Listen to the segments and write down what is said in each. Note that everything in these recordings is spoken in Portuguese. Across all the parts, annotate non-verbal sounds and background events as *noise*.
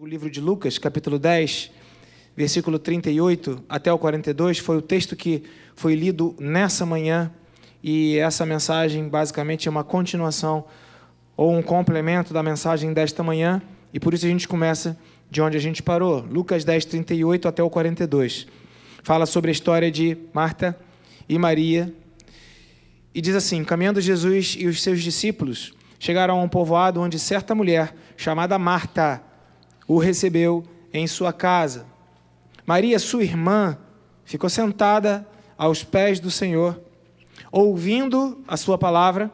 O livro de Lucas, capítulo 10, versículo 38 até o 42, foi o texto que foi lido nessa manhã, e essa mensagem basicamente é uma continuação ou um complemento da mensagem desta manhã, e por isso a gente começa de onde a gente parou. Lucas 10, 38 até o 42. Fala sobre a história de Marta e Maria. E diz assim: Caminhando Jesus e os seus discípulos chegaram a um povoado onde certa mulher chamada Marta o recebeu em sua casa. Maria, sua irmã, ficou sentada aos pés do Senhor, ouvindo a sua palavra.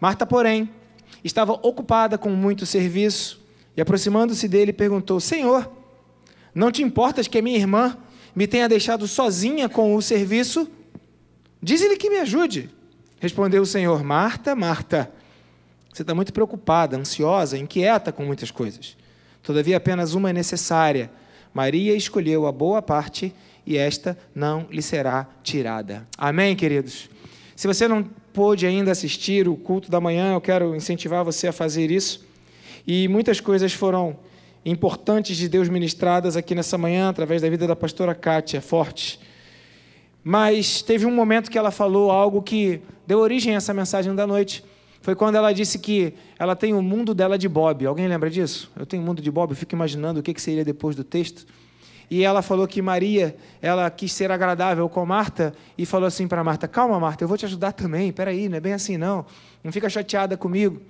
Marta, porém, estava ocupada com muito serviço e, aproximando-se dele, perguntou: Senhor, não te importas que a minha irmã me tenha deixado sozinha com o serviço? Diz-lhe que me ajude. Respondeu o Senhor: Marta, Marta, você está muito preocupada, ansiosa, inquieta com muitas coisas. Todavia, apenas uma é necessária. Maria escolheu a boa parte e esta não lhe será tirada. Amém, queridos? Se você não pôde ainda assistir o culto da manhã, eu quero incentivar você a fazer isso. E muitas coisas foram importantes de Deus ministradas aqui nessa manhã, através da vida da pastora Kátia Forte. Mas teve um momento que ela falou algo que deu origem a essa mensagem da noite foi quando ela disse que ela tem o um mundo dela de Bob. Alguém lembra disso? Eu tenho o um mundo de Bob, eu fico imaginando o que seria depois do texto. E ela falou que Maria, ela quis ser agradável com Marta e falou assim para Marta: "Calma, Marta, eu vou te ajudar também. Peraí, não é bem assim não. Não fica chateada comigo".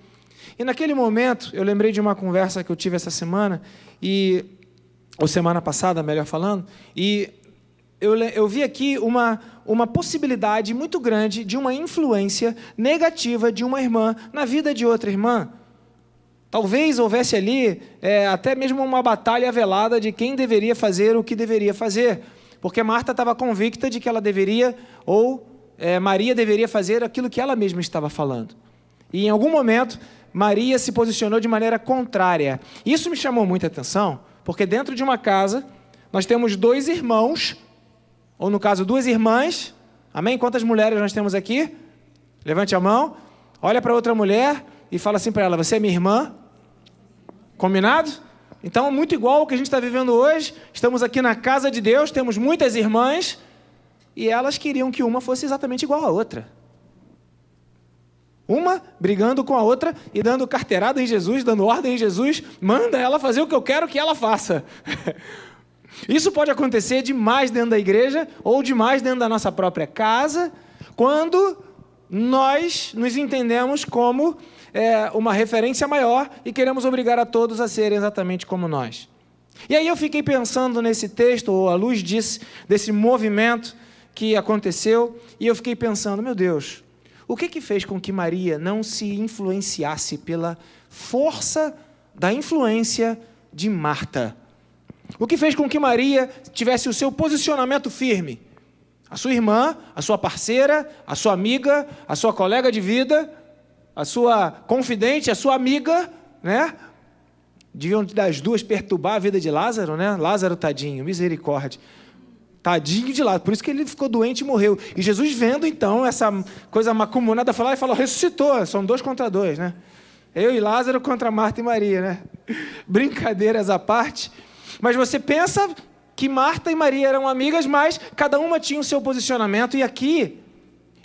E naquele momento, eu lembrei de uma conversa que eu tive essa semana e ou semana passada, melhor falando, e eu, eu vi aqui uma, uma possibilidade muito grande de uma influência negativa de uma irmã na vida de outra irmã. Talvez houvesse ali é, até mesmo uma batalha velada de quem deveria fazer o que deveria fazer, porque Marta estava convicta de que ela deveria, ou é, Maria deveria fazer aquilo que ela mesma estava falando. E em algum momento, Maria se posicionou de maneira contrária. Isso me chamou muita atenção, porque dentro de uma casa, nós temos dois irmãos ou no caso, duas irmãs. Amém? Quantas mulheres nós temos aqui? Levante a mão. Olha para outra mulher e fala assim para ela: Você é minha irmã? Combinado? Então, muito igual ao que a gente está vivendo hoje. Estamos aqui na casa de Deus, temos muitas irmãs e elas queriam que uma fosse exatamente igual à outra. Uma brigando com a outra e dando carteirada em Jesus, dando ordem em Jesus, manda ela fazer o que eu quero que ela faça. *laughs* Isso pode acontecer demais dentro da igreja ou demais dentro da nossa própria casa, quando nós nos entendemos como é, uma referência maior e queremos obrigar a todos a serem exatamente como nós. E aí eu fiquei pensando nesse texto, ou à luz disse desse movimento que aconteceu, e eu fiquei pensando, meu Deus, o que, que fez com que Maria não se influenciasse pela força da influência de Marta? O que fez com que Maria tivesse o seu posicionamento firme. A sua irmã, a sua parceira, a sua amiga, a sua colega de vida, a sua confidente, a sua amiga, né? Deviam das duas perturbar a vida de Lázaro, né? Lázaro, tadinho, misericórdia. Tadinho de Lázaro. Por isso que ele ficou doente e morreu. E Jesus, vendo então essa coisa macumunada falou ah", e falou: ressuscitou. São dois contra dois, né? Eu e Lázaro contra Marta e Maria, né? *laughs* Brincadeiras à parte. Mas você pensa que Marta e Maria eram amigas, mas cada uma tinha o seu posicionamento. E aqui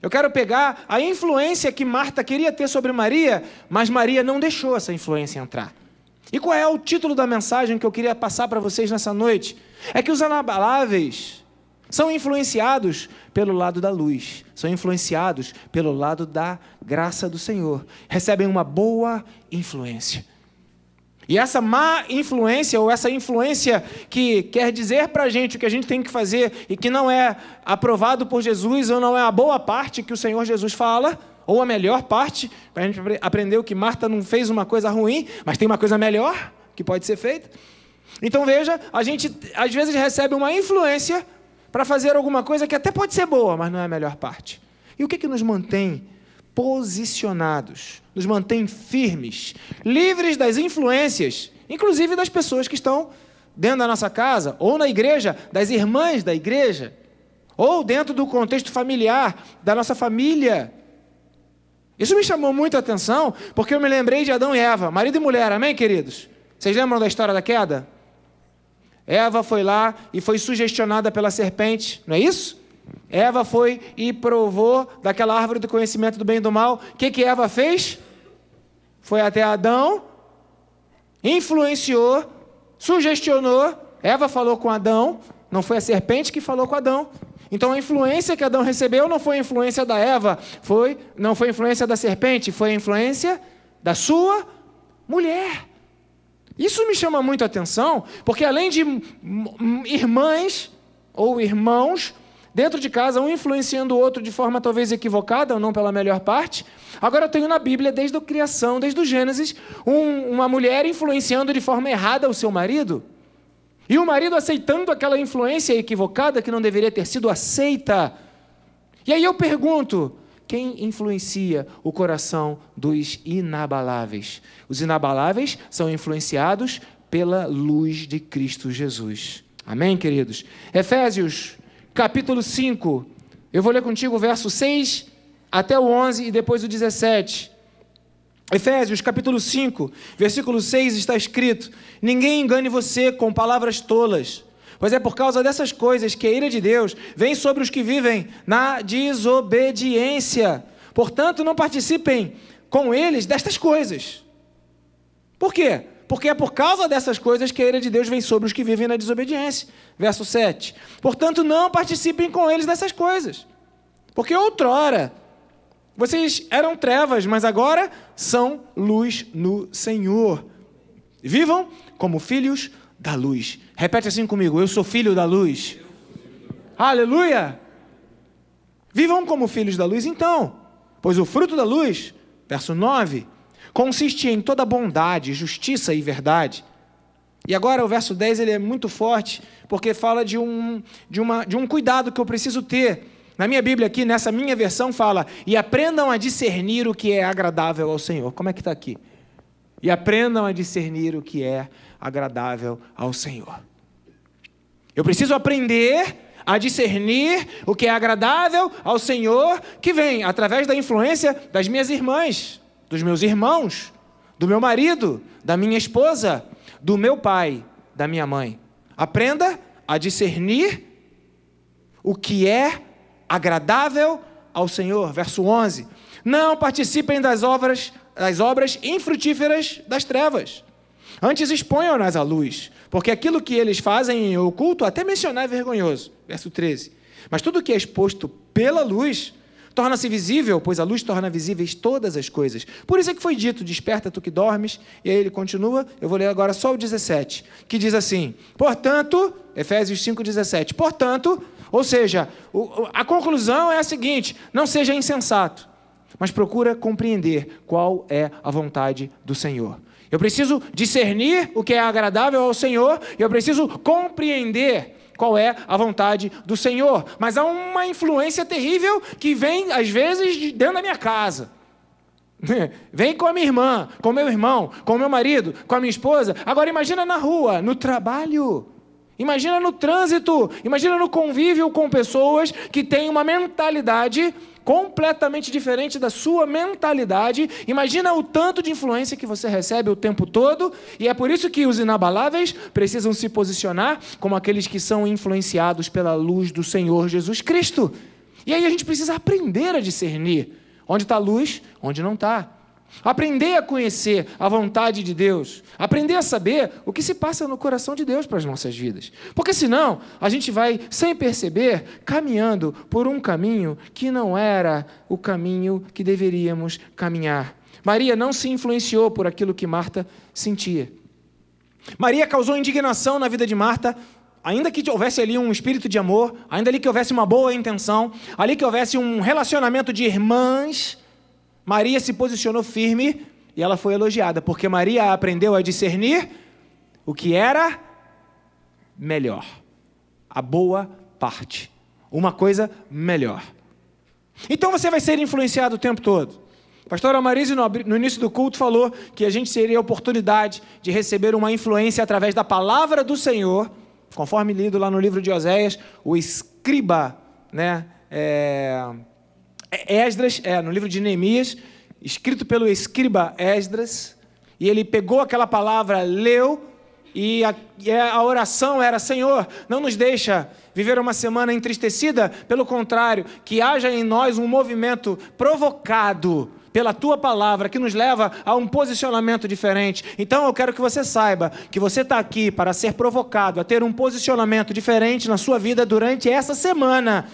eu quero pegar a influência que Marta queria ter sobre Maria, mas Maria não deixou essa influência entrar. E qual é o título da mensagem que eu queria passar para vocês nessa noite? É que os anabaláveis são influenciados pelo lado da luz, são influenciados pelo lado da graça do Senhor, recebem uma boa influência. E essa má influência, ou essa influência que quer dizer para a gente o que a gente tem que fazer e que não é aprovado por Jesus, ou não é a boa parte que o Senhor Jesus fala, ou a melhor parte, para a gente aprender que Marta não fez uma coisa ruim, mas tem uma coisa melhor que pode ser feita. Então veja, a gente às vezes recebe uma influência para fazer alguma coisa que até pode ser boa, mas não é a melhor parte. E o que, que nos mantém posicionados, nos mantém firmes, livres das influências, inclusive das pessoas que estão dentro da nossa casa, ou na igreja, das irmãs da igreja, ou dentro do contexto familiar, da nossa família. Isso me chamou muita atenção, porque eu me lembrei de Adão e Eva, marido e mulher, amém, queridos? Vocês lembram da história da queda? Eva foi lá e foi sugestionada pela serpente, não é isso? Eva foi e provou daquela árvore do conhecimento do bem e do mal. O que, que Eva fez? Foi até Adão, influenciou, sugestionou. Eva falou com Adão, não foi a serpente que falou com Adão. Então a influência que Adão recebeu não foi a influência da Eva, foi, não foi a influência da serpente, foi a influência da sua mulher. Isso me chama muito a atenção, porque além de irmãs ou irmãos, dentro de casa, um influenciando o outro de forma talvez equivocada ou não pela melhor parte. Agora eu tenho na Bíblia, desde a criação, desde o Gênesis, um, uma mulher influenciando de forma errada o seu marido. E o marido aceitando aquela influência equivocada que não deveria ter sido aceita. E aí eu pergunto: quem influencia o coração dos inabaláveis? Os inabaláveis são influenciados pela luz de Cristo Jesus. Amém, queridos? Efésios capítulo 5. Eu vou ler contigo o verso 6 até o 11 e depois o 17. Efésios capítulo 5, versículo 6 está escrito: Ninguém engane você com palavras tolas, pois é por causa dessas coisas que a ira de Deus vem sobre os que vivem na desobediência. Portanto, não participem com eles destas coisas. Por quê? Porque é por causa dessas coisas que a ira de Deus vem sobre os que vivem na desobediência. Verso 7. Portanto, não participem com eles dessas coisas. Porque outrora vocês eram trevas, mas agora são luz no Senhor. Vivam como filhos da luz. Repete assim comigo: Eu sou filho da luz. Aleluia! Vivam como filhos da luz, então, pois o fruto da luz, verso 9, consiste em toda bondade, justiça e verdade. E agora o verso 10 ele é muito forte, porque fala de um, de, uma, de um cuidado que eu preciso ter. Na minha Bíblia aqui, nessa minha versão, fala, e aprendam a discernir o que é agradável ao Senhor. Como é que está aqui? E aprendam a discernir o que é agradável ao Senhor. Eu preciso aprender a discernir o que é agradável ao Senhor, que vem através da influência das minhas irmãs dos meus irmãos, do meu marido, da minha esposa, do meu pai, da minha mãe. Aprenda a discernir o que é agradável ao Senhor. Verso 11. Não participem das obras, das obras infrutíferas das trevas. Antes exponham-nas à luz, porque aquilo que eles fazem em oculto até mencionar é vergonhoso. Verso 13. Mas tudo que é exposto pela luz Torna-se visível, pois a luz torna visíveis todas as coisas. Por isso é que foi dito: desperta tu que dormes. E aí ele continua, eu vou ler agora só o 17, que diz assim: portanto, Efésios 5,17, portanto, ou seja, a conclusão é a seguinte: não seja insensato, mas procura compreender qual é a vontade do Senhor. Eu preciso discernir o que é agradável ao Senhor, e eu preciso compreender qual é a vontade do Senhor. Mas há uma influência terrível que vem, às vezes, de dentro da minha casa. *laughs* Vem com a minha irmã, com meu irmão, com meu marido, com a minha esposa. Agora imagina na rua, no trabalho. Imagina no trânsito, imagina no convívio com pessoas que têm uma mentalidade completamente diferente da sua mentalidade. Imagina o tanto de influência que você recebe o tempo todo, e é por isso que os inabaláveis precisam se posicionar como aqueles que são influenciados pela luz do Senhor Jesus Cristo. E aí a gente precisa aprender a discernir onde está a luz, onde não está. Aprender a conhecer a vontade de Deus, aprender a saber o que se passa no coração de Deus para as nossas vidas. Porque senão a gente vai, sem perceber, caminhando por um caminho que não era o caminho que deveríamos caminhar. Maria não se influenciou por aquilo que Marta sentia. Maria causou indignação na vida de Marta ainda que houvesse ali um espírito de amor, ainda ali que houvesse uma boa intenção, ali que houvesse um relacionamento de irmãs, Maria se posicionou firme e ela foi elogiada, porque Maria aprendeu a discernir o que era melhor, a boa parte, uma coisa melhor. Então você vai ser influenciado o tempo todo. A pastora no início do culto, falou que a gente seria a oportunidade de receber uma influência através da palavra do Senhor, conforme lido lá no livro de Oséias, o escriba, né? É é Esdras, é, no livro de Neemias, escrito pelo escriba Esdras, e ele pegou aquela palavra, leu, e a, e a oração era: Senhor, não nos deixa viver uma semana entristecida, pelo contrário, que haja em nós um movimento provocado pela tua palavra que nos leva a um posicionamento diferente. Então eu quero que você saiba que você está aqui para ser provocado a ter um posicionamento diferente na sua vida durante essa semana.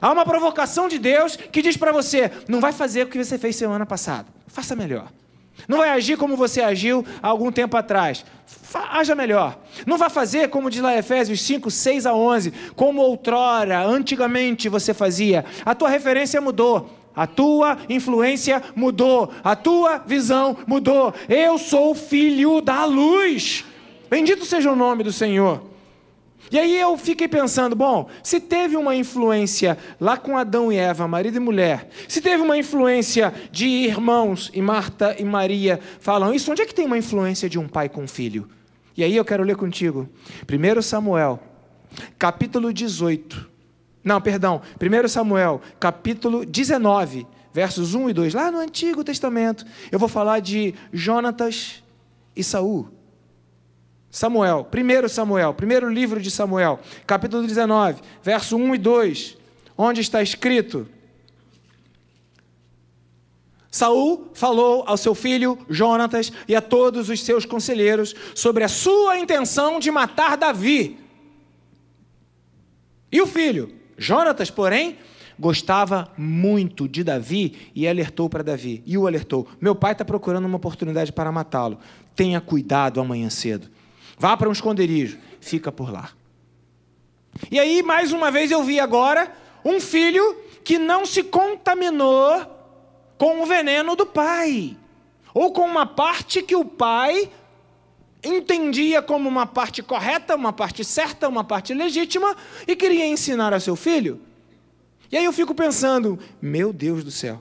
Há uma provocação de Deus que diz para você: não vai fazer o que você fez semana passada. Faça melhor. Não vai agir como você agiu há algum tempo atrás. Haja melhor. Não vai fazer como diz lá Efésios 5, 6 a 11, como outrora, antigamente você fazia. A tua referência mudou. A tua influência mudou. A tua visão mudou. Eu sou filho da luz. Bendito seja o nome do Senhor. E aí eu fiquei pensando, bom, se teve uma influência lá com Adão e Eva, marido e mulher, se teve uma influência de irmãos e Marta e Maria falam isso, onde é que tem uma influência de um pai com um filho? E aí eu quero ler contigo. 1 Samuel, capítulo 18. Não, perdão. 1 Samuel, capítulo 19, versos 1 e 2. Lá no Antigo Testamento, eu vou falar de Jonatas e Saul. Samuel, primeiro Samuel, primeiro livro de Samuel, capítulo 19, verso 1 e 2, onde está escrito: Saul falou ao seu filho Jonatas e a todos os seus conselheiros sobre a sua intenção de matar Davi. E o filho, Jonatas, porém, gostava muito de Davi e alertou para Davi. E o alertou: Meu pai está procurando uma oportunidade para matá-lo. Tenha cuidado amanhã cedo. Vá para um esconderijo, fica por lá. E aí, mais uma vez, eu vi agora um filho que não se contaminou com o veneno do pai, ou com uma parte que o pai entendia como uma parte correta, uma parte certa, uma parte legítima e queria ensinar a seu filho. E aí eu fico pensando, meu Deus do céu.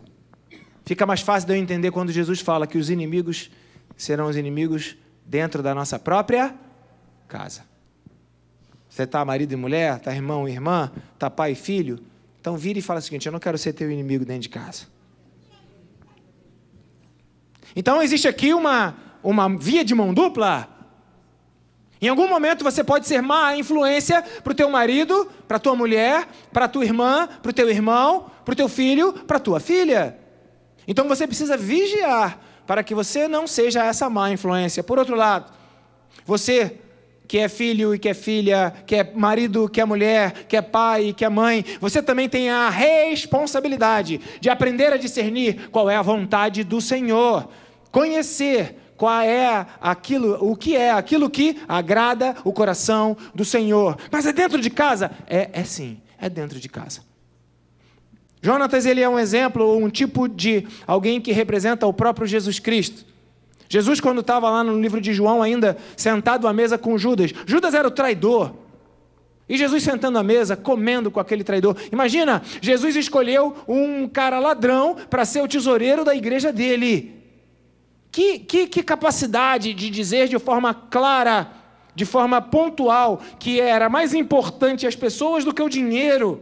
Fica mais fácil de eu entender quando Jesus fala que os inimigos serão os inimigos dentro da nossa própria casa. Você está marido e mulher, está irmão e irmã, está pai e filho? Então vira e fala o seguinte: eu não quero ser teu inimigo dentro de casa. Então existe aqui uma, uma via de mão dupla. Em algum momento você pode ser má influência para o teu marido, para tua mulher, para tua irmã, para o teu irmão, para o teu filho, para tua filha. Então você precisa vigiar para que você não seja essa má influência. Por outro lado, você que é filho e que é filha, que é marido, que é mulher, que é pai, que é mãe, você também tem a responsabilidade de aprender a discernir qual é a vontade do Senhor, conhecer qual é aquilo, o que é aquilo que agrada o coração do Senhor. Mas é dentro de casa? É, é sim, é dentro de casa. Jonatas ele é um exemplo, um tipo de alguém que representa o próprio Jesus Cristo. Jesus, quando estava lá no livro de João, ainda sentado à mesa com Judas, Judas era o traidor. E Jesus sentando à mesa, comendo com aquele traidor. Imagina, Jesus escolheu um cara ladrão para ser o tesoureiro da igreja dele. Que, que, que capacidade de dizer de forma clara, de forma pontual, que era mais importante as pessoas do que o dinheiro,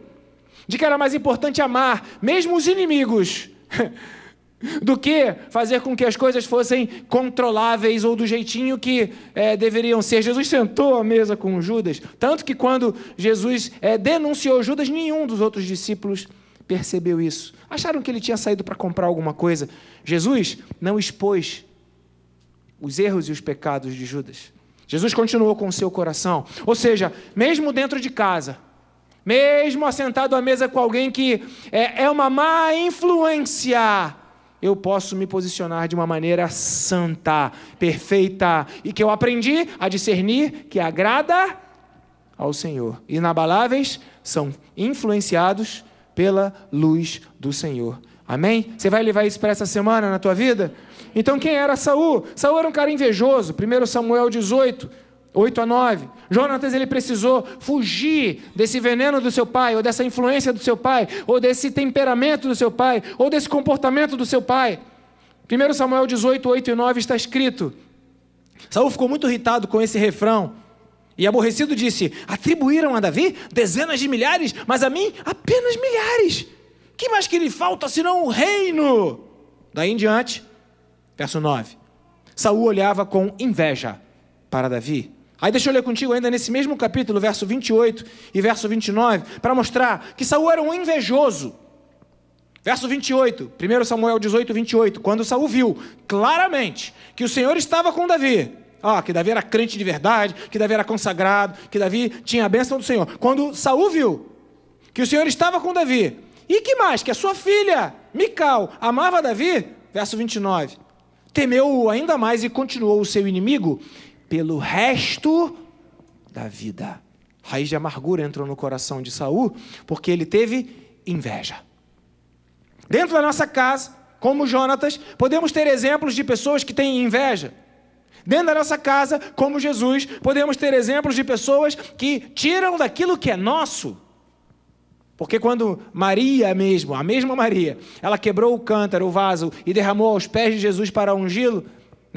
de que era mais importante amar, mesmo os inimigos. *laughs* do que fazer com que as coisas fossem controláveis ou do jeitinho que é, deveriam ser. Jesus sentou à mesa com Judas, tanto que quando Jesus é, denunciou Judas, nenhum dos outros discípulos percebeu isso. Acharam que ele tinha saído para comprar alguma coisa. Jesus não expôs os erros e os pecados de Judas. Jesus continuou com o seu coração. Ou seja, mesmo dentro de casa, mesmo assentado à mesa com alguém que é, é uma má influência, eu posso me posicionar de uma maneira santa, perfeita, e que eu aprendi a discernir que agrada ao Senhor. Inabaláveis são influenciados pela luz do Senhor. Amém? Você vai levar isso para essa semana na tua vida? Então quem era Saul? Saul era um cara invejoso. 1 Samuel 18 8 a 9. Jonatas ele precisou fugir desse veneno do seu pai, ou dessa influência do seu pai, ou desse temperamento do seu pai, ou desse comportamento do seu pai. 1 Samuel 18, 8 e 9 está escrito: Saul ficou muito irritado com esse refrão e aborrecido disse: Atribuíram a Davi dezenas de milhares, mas a mim apenas milhares. Que mais que lhe falta senão o reino? Daí em diante, verso 9. Saul olhava com inveja para Davi Aí deixa eu ler contigo ainda nesse mesmo capítulo, verso 28 e verso 29, para mostrar que Saul era um invejoso. Verso 28, 1 Samuel 18, 28, quando Saul viu claramente que o Senhor estava com Davi, ó, que Davi era crente de verdade, que Davi era consagrado, que Davi tinha a bênção do Senhor. Quando Saul viu que o Senhor estava com Davi, e que mais? Que a sua filha, Mical, amava Davi, verso 29, temeu-o ainda mais e continuou o seu inimigo, pelo resto da vida. raiz de amargura entrou no coração de Saul porque ele teve inveja. Dentro da nossa casa, como Jonatas, podemos ter exemplos de pessoas que têm inveja. Dentro da nossa casa, como Jesus, podemos ter exemplos de pessoas que tiram daquilo que é nosso. Porque quando Maria mesmo, a mesma Maria, ela quebrou o cântaro, o vaso e derramou aos pés de Jesus para ungí-lo,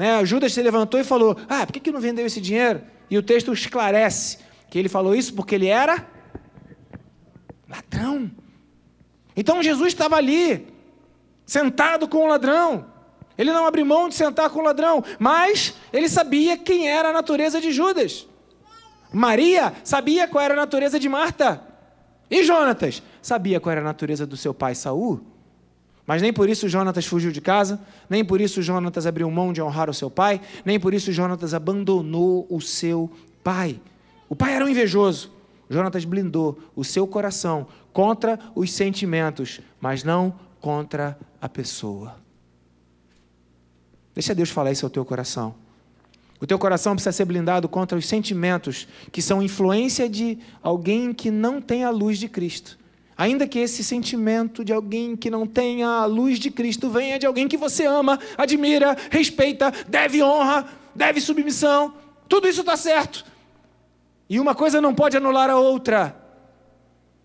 né? Judas se levantou e falou: Ah, por que, que não vendeu esse dinheiro? E o texto esclarece que ele falou isso porque ele era ladrão. Então Jesus estava ali, sentado com o ladrão. Ele não abriu mão de sentar com o ladrão, mas ele sabia quem era a natureza de Judas. Maria sabia qual era a natureza de Marta. E Jonatas sabia qual era a natureza do seu pai Saul. Mas nem por isso Jonatas fugiu de casa, nem por isso Jonatas abriu mão de honrar o seu pai, nem por isso Jonatas abandonou o seu pai. O pai era um invejoso. Jonatas blindou o seu coração contra os sentimentos, mas não contra a pessoa. Deixa Deus falar isso ao teu coração. O teu coração precisa ser blindado contra os sentimentos que são influência de alguém que não tem a luz de Cristo. Ainda que esse sentimento de alguém que não tenha a luz de Cristo venha de alguém que você ama, admira, respeita, deve honra, deve submissão, tudo isso está certo. E uma coisa não pode anular a outra.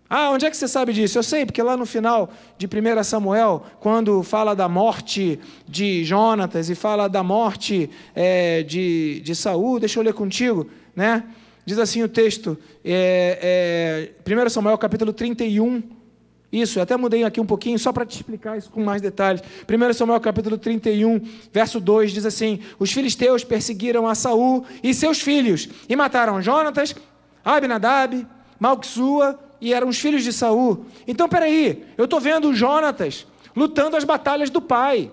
Ah, onde é que você sabe disso? Eu sei, porque lá no final de 1 Samuel, quando fala da morte de Jonatas e fala da morte é, de, de Saul, deixa eu ler contigo, né? Diz assim o texto, é, é, 1 Samuel capítulo 31. Isso, eu até mudei aqui um pouquinho só para te explicar isso com mais detalhes. 1 Samuel capítulo 31, verso 2 diz assim: Os filisteus perseguiram a Saul e seus filhos e mataram Jonatas, Abinadab, Malquissua e eram os filhos de Saul. Então, peraí, eu estou vendo Jonatas lutando as batalhas do pai.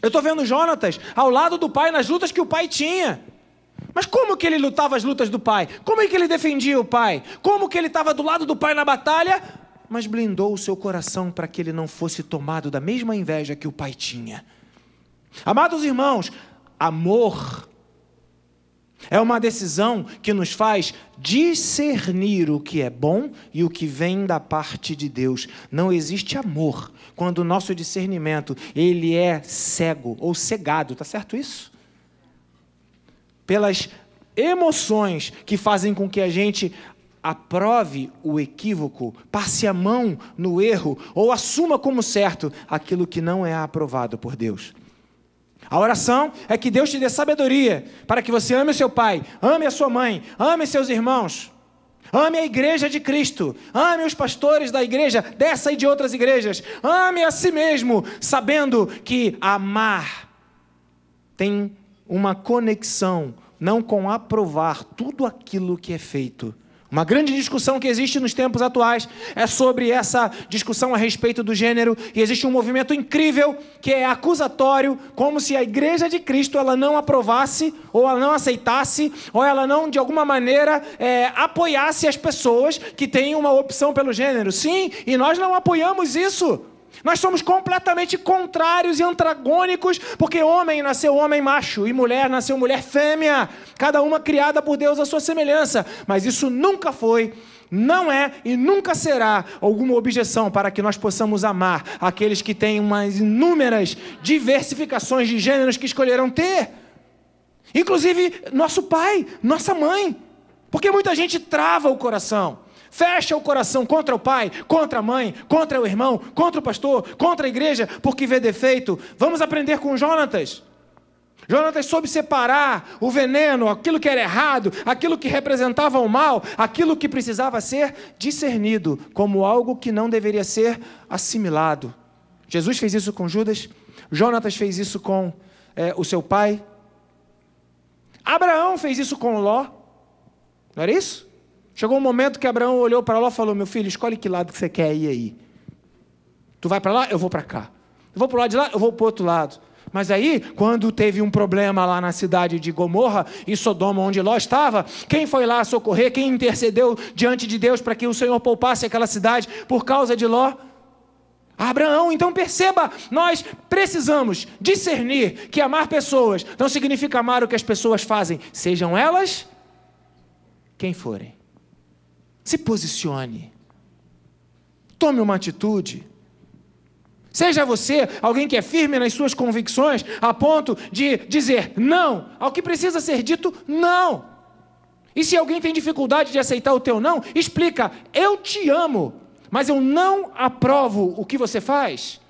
Eu estou vendo Jonatas ao lado do pai nas lutas que o pai tinha. Mas como que ele lutava as lutas do pai? Como é que ele defendia o pai? Como que ele estava do lado do pai na batalha? Mas blindou o seu coração para que ele não fosse tomado da mesma inveja que o pai tinha. Amados irmãos, amor é uma decisão que nos faz discernir o que é bom e o que vem da parte de Deus. Não existe amor quando o nosso discernimento ele é cego ou cegado, tá certo isso? pelas emoções que fazem com que a gente aprove o equívoco, passe a mão no erro ou assuma como certo aquilo que não é aprovado por Deus. A oração é que Deus te dê sabedoria para que você ame o seu pai, ame a sua mãe, ame seus irmãos, ame a igreja de Cristo, ame os pastores da igreja, dessa e de outras igrejas, ame a si mesmo, sabendo que amar tem uma conexão não com aprovar tudo aquilo que é feito. Uma grande discussão que existe nos tempos atuais é sobre essa discussão a respeito do gênero e existe um movimento incrível que é acusatório, como se a igreja de Cristo ela não aprovasse ou ela não aceitasse ou ela não de alguma maneira é, apoiasse as pessoas que têm uma opção pelo gênero. Sim, e nós não apoiamos isso. Nós somos completamente contrários e antagônicos, porque homem nasceu homem macho e mulher nasceu mulher fêmea, cada uma criada por Deus à sua semelhança. Mas isso nunca foi, não é e nunca será alguma objeção para que nós possamos amar aqueles que têm umas inúmeras diversificações de gêneros que escolheram ter. Inclusive nosso pai, nossa mãe. Porque muita gente trava o coração. Fecha o coração contra o pai, contra a mãe, contra o irmão, contra o pastor, contra a igreja, porque vê defeito. Vamos aprender com Jonatas. Jonatas soube separar o veneno, aquilo que era errado, aquilo que representava o mal, aquilo que precisava ser discernido como algo que não deveria ser assimilado. Jesus fez isso com Judas, Jonatas fez isso com é, o seu pai, Abraão fez isso com Ló, não era isso? Chegou um momento que Abraão olhou para Ló e falou: Meu filho, escolhe que lado que você quer ir aí. Tu vai para lá, eu vou para cá. Eu vou para o lado de lá, eu vou para o outro lado. Mas aí, quando teve um problema lá na cidade de Gomorra, em Sodoma, onde Ló estava, quem foi lá socorrer, quem intercedeu diante de Deus para que o Senhor poupasse aquela cidade por causa de Ló? Abraão, então perceba, nós precisamos discernir que amar pessoas não significa amar o que as pessoas fazem, sejam elas quem forem. Se posicione. Tome uma atitude. Seja você alguém que é firme nas suas convicções a ponto de dizer não ao que precisa ser dito não. E se alguém tem dificuldade de aceitar o teu não, explica: eu te amo, mas eu não aprovo o que você faz.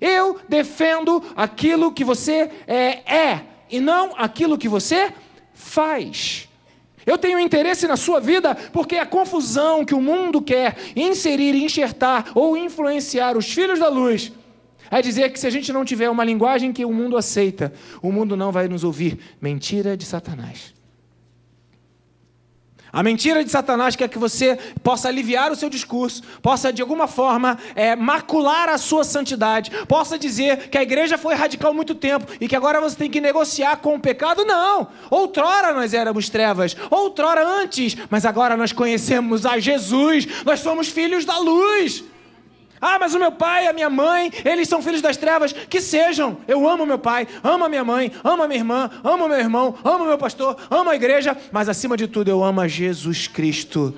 Eu defendo aquilo que você é, é e não aquilo que você faz. Eu tenho interesse na sua vida porque é a confusão que o mundo quer inserir, enxertar ou influenciar os filhos da luz é dizer que se a gente não tiver uma linguagem que o mundo aceita, o mundo não vai nos ouvir. Mentira de Satanás. A mentira de Satanás quer que você possa aliviar o seu discurso, possa de alguma forma é, macular a sua santidade, possa dizer que a igreja foi radical muito tempo e que agora você tem que negociar com o pecado. Não! Outrora nós éramos trevas, outrora antes, mas agora nós conhecemos a Jesus, nós somos filhos da luz. Ah, mas o meu pai, a minha mãe, eles são filhos das trevas. Que sejam. Eu amo meu pai, amo a minha mãe, amo a minha irmã, amo meu irmão, amo meu pastor, amo a igreja, mas acima de tudo eu amo a Jesus Cristo.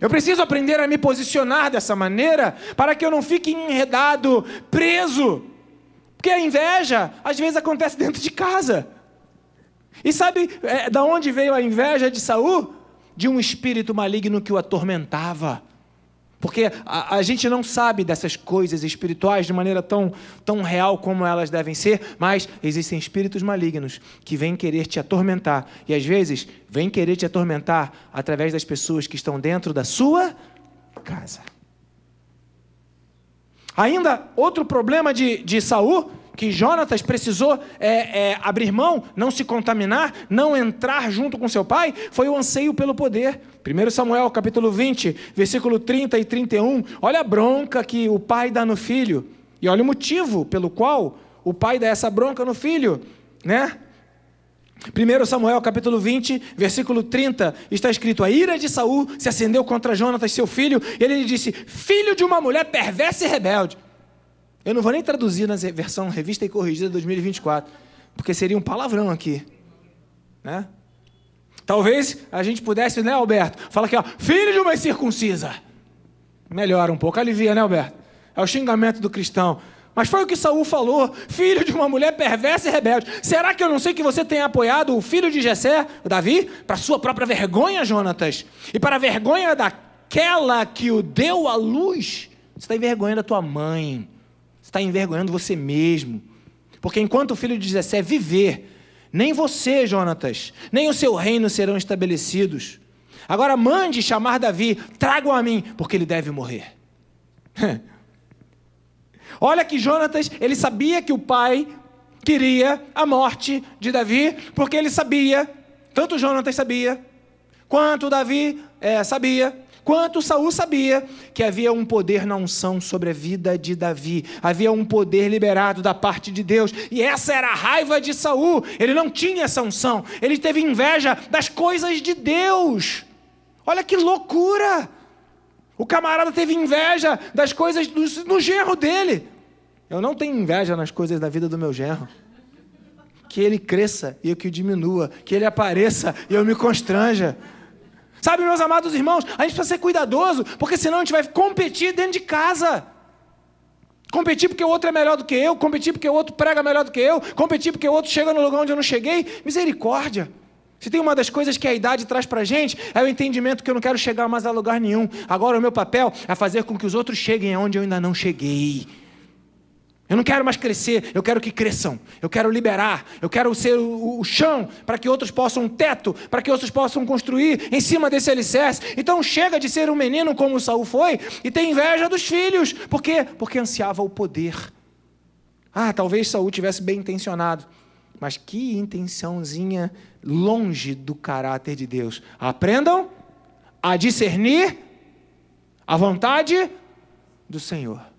Eu preciso aprender a me posicionar dessa maneira para que eu não fique enredado, preso. Porque a inveja às vezes acontece dentro de casa. E sabe é, da onde veio a inveja de Saul? De um espírito maligno que o atormentava. Porque a, a, gente não sabe dessas coisas espirituais de maneira tão, tão real como elas devem ser, mas existem espíritos malignos que vêm querer te atormentar. E às vezes, vêm querer te atormentar através das pessoas que estão dentro da sua casa. Ainda outro problema de, de Saul que Jonatas precisou é, é, abrir mão, não se contaminar, não entrar junto com seu pai, foi o anseio pelo poder. 1 Samuel capítulo 20, versículo 30 e 31, olha a bronca que o pai dá no filho, e olha o motivo pelo qual o pai dá essa bronca no filho, né? 1 Samuel capítulo 20, versículo 30, está escrito: A ira de Saul se acendeu contra Jonatas, seu filho, e ele lhe disse: Filho de uma mulher perversa e rebelde. Eu não vou nem traduzir na versão revista e corrigida 2024, porque seria um palavrão aqui. Né? Talvez a gente pudesse, né, Alberto? Fala aqui, ó, filho de uma circuncisa. Melhora um pouco, alivia, né, Alberto? É o xingamento do cristão. Mas foi o que Saul falou, filho de uma mulher perversa e rebelde. Será que eu não sei que você tem apoiado o filho de Jessé, o Davi, para sua própria vergonha, Jonatas? E para a vergonha daquela que o deu à luz? Você tem vergonha da tua mãe está envergonhando você mesmo. Porque enquanto o filho de Jessé viver, nem você, Jonatas, nem o seu reino serão estabelecidos. Agora mande chamar Davi, traga-o a mim, porque ele deve morrer. *laughs* Olha que Jonatas, ele sabia que o pai queria a morte de Davi, porque ele sabia, tanto Jonatas sabia, quanto Davi é, sabia, Quanto Saul sabia que havia um poder na unção sobre a vida de Davi, havia um poder liberado da parte de Deus, e essa era a raiva de Saul. Ele não tinha essa unção, ele teve inveja das coisas de Deus. Olha que loucura! O camarada teve inveja das coisas do, do genro dele. Eu não tenho inveja nas coisas da vida do meu genro que ele cresça e eu que o diminua, que ele apareça e eu me constranja. Sabe, meus amados irmãos, a gente precisa ser cuidadoso, porque senão a gente vai competir dentro de casa. Competir porque o outro é melhor do que eu, competir porque o outro prega melhor do que eu, competir porque o outro chega no lugar onde eu não cheguei. Misericórdia. Se tem uma das coisas que a idade traz para a gente, é o entendimento que eu não quero chegar mais a lugar nenhum. Agora o meu papel é fazer com que os outros cheguem aonde eu ainda não cheguei. Eu não quero mais crescer, eu quero que cresçam. Eu quero liberar, eu quero ser o, o chão para que outros possam um teto, para que outros possam construir em cima desse alicerce. Então chega de ser um menino como Saul foi e tem inveja dos filhos. Por quê? Porque ansiava o poder. Ah, talvez Saul tivesse bem intencionado, mas que intençãozinha longe do caráter de Deus. Aprendam a discernir a vontade do Senhor.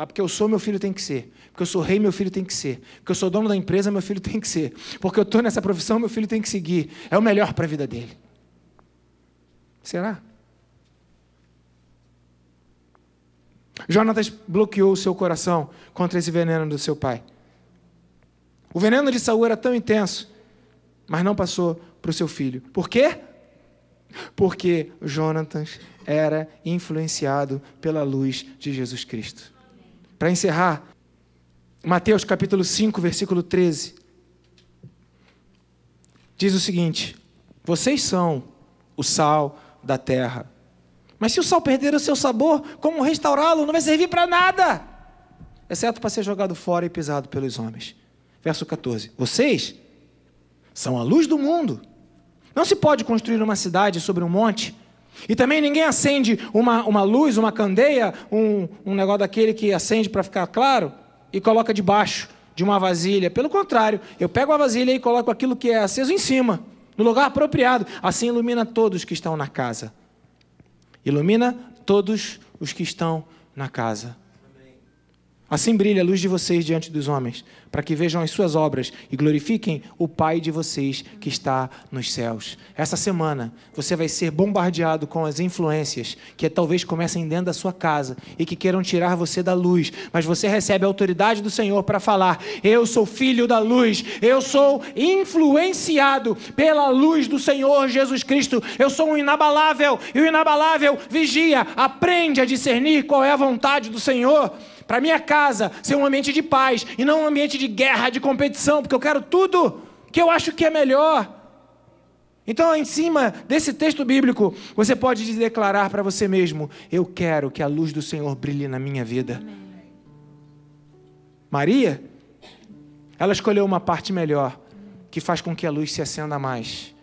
Ah, porque eu sou, meu filho tem que ser. Porque eu sou rei, meu filho tem que ser. Porque eu sou dono da empresa, meu filho *laughs* tem que ser. Porque eu estou nessa profissão, meu filho tem que seguir. É o melhor para a vida dele. Será? Jonatas bloqueou o seu coração contra esse veneno do seu pai. O veneno de Saul era tão intenso, mas não passou para o seu filho. Por quê? Porque Jonatas era influenciado pela luz de Jesus Cristo. Para encerrar, Mateus capítulo 5, versículo 13. Diz o seguinte: Vocês são o sal da terra. Mas se o sal perder o seu sabor, como restaurá-lo? Não vai servir para nada, exceto é para ser jogado fora e pisado pelos homens. Verso 14: Vocês são a luz do mundo. Não se pode construir uma cidade sobre um monte e também ninguém acende uma, uma luz, uma candeia, um, um negócio daquele que acende para ficar claro e coloca debaixo de uma vasilha. Pelo contrário, eu pego a vasilha e coloco aquilo que é aceso em cima, no lugar apropriado. Assim ilumina todos que estão na casa. Ilumina todos os que estão na casa. Assim brilha a luz de vocês diante dos homens, para que vejam as suas obras e glorifiquem o Pai de vocês que está nos céus. Essa semana você vai ser bombardeado com as influências que talvez comecem dentro da sua casa e que queiram tirar você da luz, mas você recebe a autoridade do Senhor para falar: Eu sou filho da luz, eu sou influenciado pela luz do Senhor Jesus Cristo, eu sou um inabalável e o inabalável vigia, aprende a discernir qual é a vontade do Senhor para minha casa ser um ambiente de paz e não um ambiente de guerra, de competição, porque eu quero tudo que eu acho que é melhor. Então, em cima desse texto bíblico, você pode declarar para você mesmo: Eu quero que a luz do Senhor brilhe na minha vida. Amém. Maria, ela escolheu uma parte melhor, que faz com que a luz se acenda mais.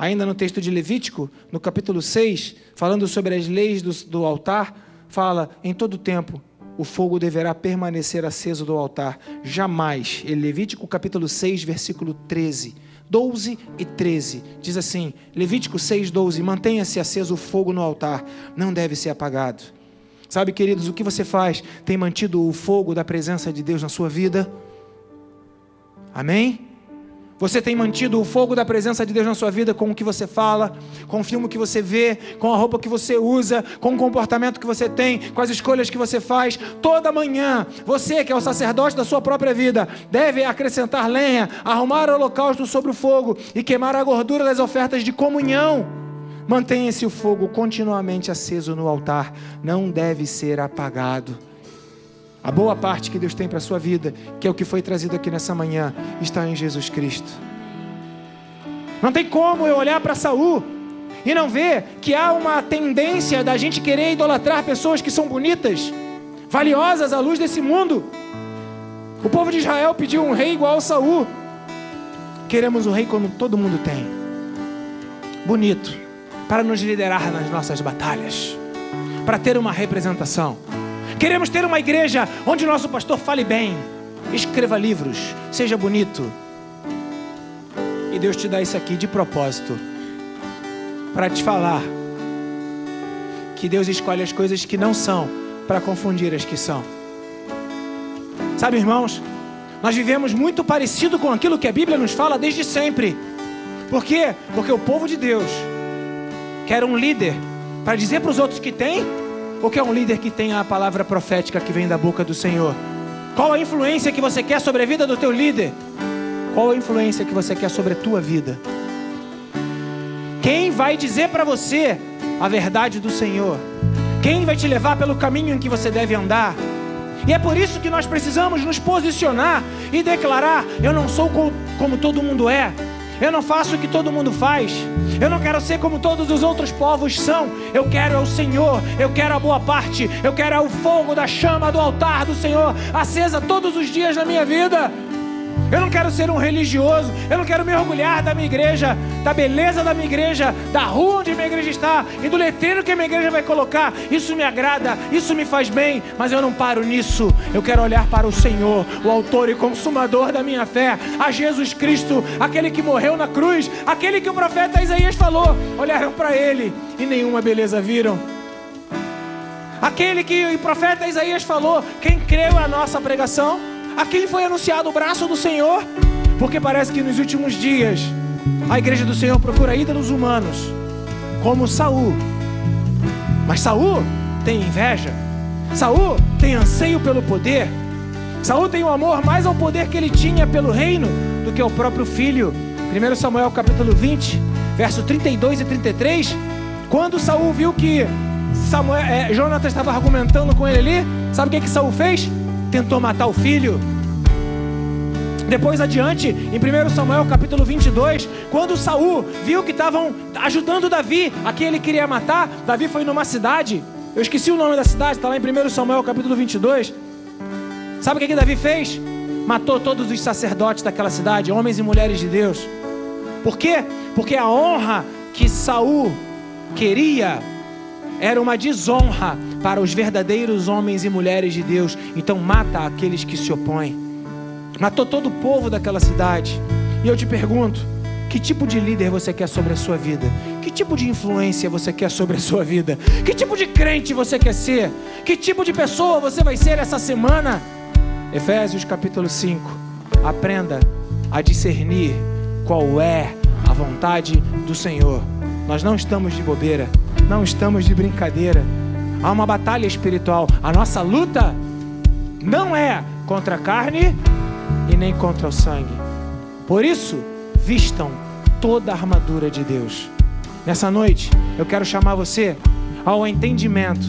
Ainda no texto de Levítico, no capítulo 6, falando sobre as leis do, do altar, fala: Em todo tempo o fogo deverá permanecer aceso do altar, jamais. Levítico capítulo 6, versículo 13. 12 e 13. Diz assim: Levítico 6, 12: Mantenha-se aceso o fogo no altar, não deve ser apagado. Sabe, queridos, o que você faz tem mantido o fogo da presença de Deus na sua vida? Amém? Você tem mantido o fogo da presença de Deus na sua vida com o que você fala, com o filme que você vê, com a roupa que você usa, com o comportamento que você tem, com as escolhas que você faz. Toda manhã, você que é o sacerdote da sua própria vida, deve acrescentar lenha, arrumar o holocausto sobre o fogo e queimar a gordura das ofertas de comunhão. Mantenha esse fogo continuamente aceso no altar, não deve ser apagado. A boa parte que Deus tem para a sua vida, que é o que foi trazido aqui nessa manhã, está em Jesus Cristo. Não tem como eu olhar para Saul e não ver que há uma tendência da gente querer idolatrar pessoas que são bonitas, valiosas à luz desse mundo. O povo de Israel pediu um rei igual a Saul. Queremos um rei como todo mundo tem. Bonito, para nos liderar nas nossas batalhas, para ter uma representação. Queremos ter uma igreja onde o nosso pastor fale bem, escreva livros, seja bonito. E Deus te dá isso aqui de propósito para te falar que Deus escolhe as coisas que não são para confundir as que são. Sabe, irmãos, nós vivemos muito parecido com aquilo que a Bíblia nos fala desde sempre. Por quê? Porque o povo de Deus quer um líder para dizer para os outros que tem que é um líder que tem a palavra profética que vem da boca do Senhor? Qual a influência que você quer sobre a vida do teu líder? Qual a influência que você quer sobre a tua vida? Quem vai dizer para você a verdade do Senhor? Quem vai te levar pelo caminho em que você deve andar? E é por isso que nós precisamos nos posicionar e declarar: eu não sou como todo mundo é, eu não faço o que todo mundo faz. Eu não quero ser como todos os outros povos são. Eu quero é o Senhor. Eu quero a boa parte. Eu quero é o fogo da chama do altar do Senhor acesa todos os dias da minha vida. Eu não quero ser um religioso. Eu não quero me orgulhar da minha igreja, da beleza da minha igreja, da rua onde minha igreja está e do letreiro que minha igreja vai colocar. Isso me agrada, isso me faz bem, mas eu não paro nisso. Eu quero olhar para o Senhor, o autor e consumador da minha fé, a Jesus Cristo, aquele que morreu na cruz, aquele que o profeta Isaías falou. Olharam para ele e nenhuma beleza viram. Aquele que o profeta Isaías falou, quem creu é a nossa pregação? Aquele foi anunciado o braço do Senhor, porque parece que nos últimos dias a igreja do Senhor procura a ida dos humanos, como Saul. Mas Saul tem inveja, Saul tem anseio pelo poder, Saul tem um amor mais ao poder que ele tinha pelo reino do que ao próprio filho. 1 Samuel capítulo 20, verso 32 e 33, quando Saul viu que Samuel, é, Jonathan estava argumentando com ele ali, sabe o que, que Saul fez? tentou matar o filho. Depois adiante, em 1 Samuel capítulo 22, quando Saul viu que estavam ajudando Davi, a quem ele queria matar, Davi foi numa cidade, eu esqueci o nome da cidade, está lá em 1 Samuel capítulo 22. Sabe o que, que Davi fez? Matou todos os sacerdotes daquela cidade, homens e mulheres de Deus. Por quê? Porque a honra que Saul queria era uma desonra para os verdadeiros homens e mulheres de Deus. Então mata aqueles que se opõem. Matou todo o povo daquela cidade. E eu te pergunto, que tipo de líder você quer sobre a sua vida? Que tipo de influência você quer sobre a sua vida? Que tipo de crente você quer ser? Que tipo de pessoa você vai ser essa semana? Efésios capítulo 5. Aprenda a discernir qual é a vontade do Senhor. Nós não estamos de bobeira, não estamos de brincadeira. Há uma batalha espiritual. A nossa luta não é contra a carne e nem contra o sangue. Por isso, vistam toda a armadura de Deus. Nessa noite, eu quero chamar você ao entendimento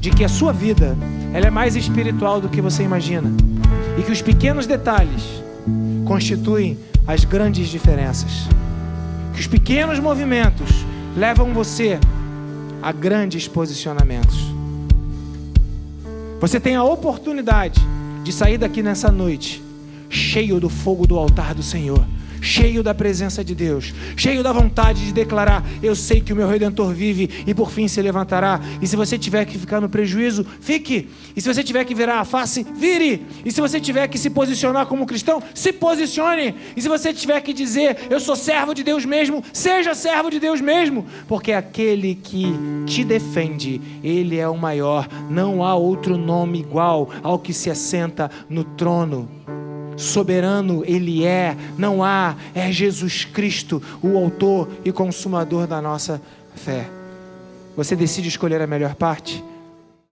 de que a sua vida ela é mais espiritual do que você imagina e que os pequenos detalhes constituem as grandes diferenças. Que os pequenos movimentos levam você a grandes posicionamentos. Você tem a oportunidade de sair daqui nessa noite cheio do fogo do altar do Senhor cheio da presença de Deus, cheio da vontade de declarar: Eu sei que o meu redentor vive e por fim se levantará. E se você tiver que ficar no prejuízo, fique. E se você tiver que virar a face, vire. E se você tiver que se posicionar como cristão, se posicione. E se você tiver que dizer: Eu sou servo de Deus mesmo, seja servo de Deus mesmo, porque aquele que te defende, ele é o maior. Não há outro nome igual ao que se assenta no trono soberano Ele é, não há, é Jesus Cristo, o autor e consumador da nossa fé. Você decide escolher a melhor parte?